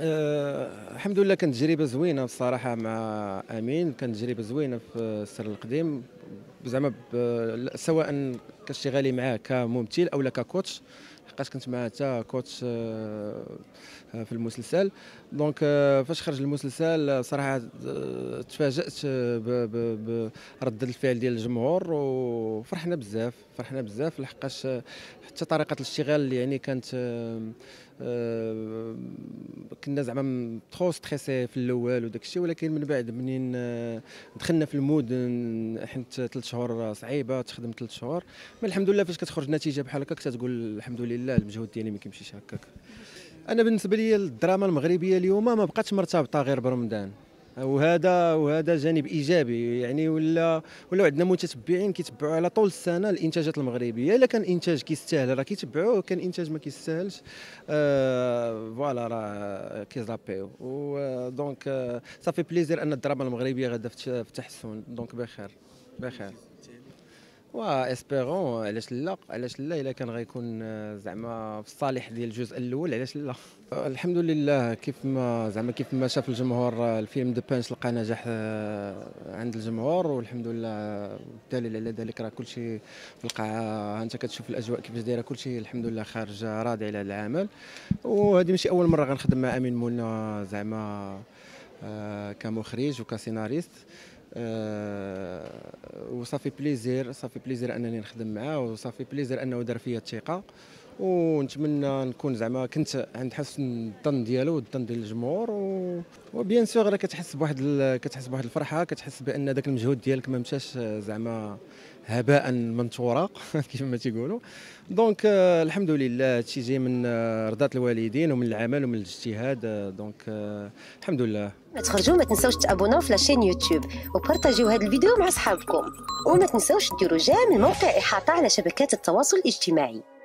أه الحمد لله كانت تجربه زوينه بصراحه مع امين كانت تجربه زوينه في السر القديم زعما سواء كاشتغالي معاه كممثل او ككوتش لحقاش كنت معاه حتى كوتش آه، آه، في المسلسل دونك آه، فاش خرج المسلسل صراحه تفاجات برد الفعل ديال الجمهور وفرحنا بزاف فرحنا بزاف لحقاش حتى طريقه الاشتغال يعني كانت كنا زعما ترو ستريسي في الاول وداك الشيء ولكن من بعد منين آه، دخلنا في المود حنت ثلاث شهور صعيبه تخدم ثلاث شهور من الحمد لله فاش كتخرج نتيجه بحال هكاك تتقول الحمد لله المجهود ديالي ما كيمشيش هكاك انا بالنسبه لي الدراما المغربيه اليوم ما بقاتش مرتبطه غير برمضان وهذا وهذا جانب ايجابي يعني ولا ولا عندنا متتبعين كيتبعوا على طول السنه الانتاجات المغربيه الا كان انتاج كيستاهل راه كيتبعوه كان انتاج ما كيستاهلش آه، فوالا راه كيزابيو دونك آه، صافي بليزير ان الدراما المغربيه غاده في التحسن دونك بخير بخير وا اسبيرون علاش لا علاش لا الا كان غيكون آه، زعما في الصالح ديال الجزء الاول علاش لا الحمد لله كيف ما زعما كيف ما شاف الجمهور آه، الفيلم دو بانش لقى نجاح آه، عند الجمهور والحمد لله دليل على ذلك راه كلشي في القاعه انت كتشوف الاجواء كيفاش دايره كلشي الحمد لله خارج راضي على العمل وهذه ماشي اول مره غنخدم مع امين مولنا زعما كمخرج وكسيناريست وصافي بليزير صافي بليزير انني نخدم معاه وصافي بليزير انه دار فيا الثقه ونتمنى نكون زعما كنت عند حسن الظن ديالو والظن ديال الجمهور و... وبيان سور كتحس بواحد ال... كتحس بواحد الفرحه كتحس بان ذاك المجهود ديالك ما مشاش زعما هباء منثورا كيف ما تيقولوا دونك آه الحمد لله هادشي جاي من آه، رضات الوالدين ومن العمل ومن الاجتهاد دونك آه الحمد لله ما تخرجوا ما تنساوش تابوناو في لاشين يوتيوب وبارطاجيو هذا الفيديو مع صحابكم وما تنساوش ديروا جيم الموقع احاطه على شبكات التواصل الاجتماعي